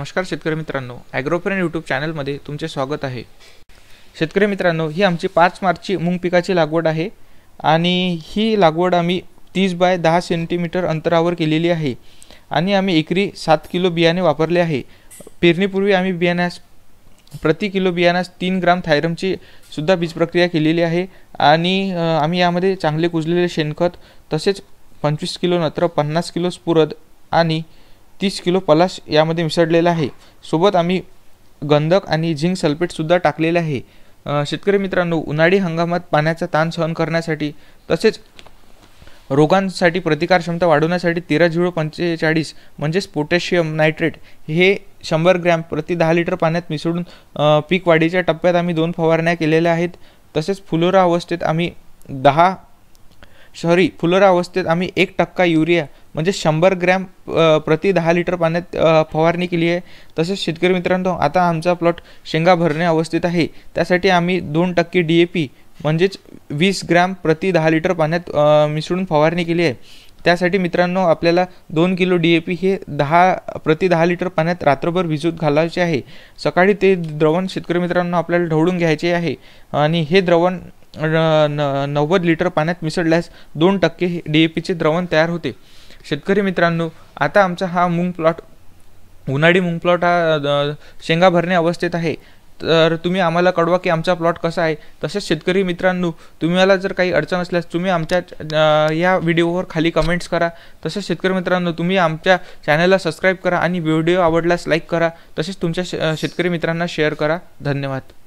नमस्कार शेतकरी मित्रांनो ॲग्रोप्रेन यूट्यूब चॅनलमध्ये तुमचे स्वागत आहे शेतकरी मित्रांनो ही आमची पाच मार्चची मूग पिकाची लागवड आहे आणि ही लागवड आम्ही तीस बाय दहा सेंटीमीटर अंतरावर केलेली आहे आणि आम्ही एकरी सात किलो बियाणे वापरले आहे पेरणीपूर्वी आम्ही बियाण्यास प्रति किलो बियाण्यास तीन ग्राम थायरमची सुद्धा प्रक्रिया केलेली आहे आणि आम्ही यामध्ये चांगले कुजलेले शेणखत तसेच पंचवीस किलो नत्र पन्नास किलो स्पुरद आणि तीस किलो पलाश यामध्ये मिसळलेला आहे सोबत आम्ही गंधक आणि झिंक सल्फेटसुद्धा टाकलेले आहे शेतकरी मित्रांनो उन्हाळी हंगामात पाण्याचा ताण सहन करण्यासाठी तसेच रोगांसाठी प्रतिकारक्षमता वाढवण्यासाठी तेरा झिरो पंचेचाळीस म्हणजेच पोटॅशियम नायट्रेट हे शंभर ग्रॅम प्रति दहा लिटर पाण्यात मिसळून पीक वाढीच्या टप्प्यात आम्ही दोन फवारण्या केलेल्या आहेत तसेच फुलोरा अवस्थेत आम्ही दहा शहरी फुलोरा अवस्थेत आम्ही एक टक्का युरिया म्हणजे शंभर ग्रॅम प्रति दहा लिटर पाण्यात फवारणी केली आहे तसेच शेतकरी मित्रांनो आता आमचा प्लॉट शेंगा भरणे अवस्थेत आहे त्यासाठी आम्ही दोन टक्के डी ए पी म्हणजेच वीस ग्रॅम प्रति दहा लिटर पाण्यात मिसळून फवारणी केली आहे त्यासाठी मित्रांनो आपल्याला दोन किलो डी ए पी हे दहा प्रति दहा लिटर पाण्यात रात्रभर भिजूत घालायचे आहे सकाळी ते द्रवण शेतकरी मित्रांनो आपल्याला ढवळून घ्यायचे आहे आणि हे द्रवण न नव्वद लिटर पाण्यात मिसळल्यास दोन टक्के डी ए पीचे द्रवण तयार होते शेतकरी मित्रांनो आता आमचा हा मूंग प्लॉट उन्हाळी मूंग प्लॉट हा शेंगा भरणे अवस्थेत आहे तर तुम्ही आम्हाला कळवा की आमचा प्लॉट कसा आहे तसेच शेतकरी मित्रांनो तुम्हाला जर काही अडचण असल्यास तुम्ही आमच्या या व्हिडिओवर खाली कमेंट्स करा तसेच शेतकरी मित्रांनो तुम्ही आमच्या चॅनलला सबस्क्राईब करा आणि व्हिडिओ आवडल्यास लाईक करा तसेच तुमच्या शेतकरी मित्रांना शेअर करा धन्यवाद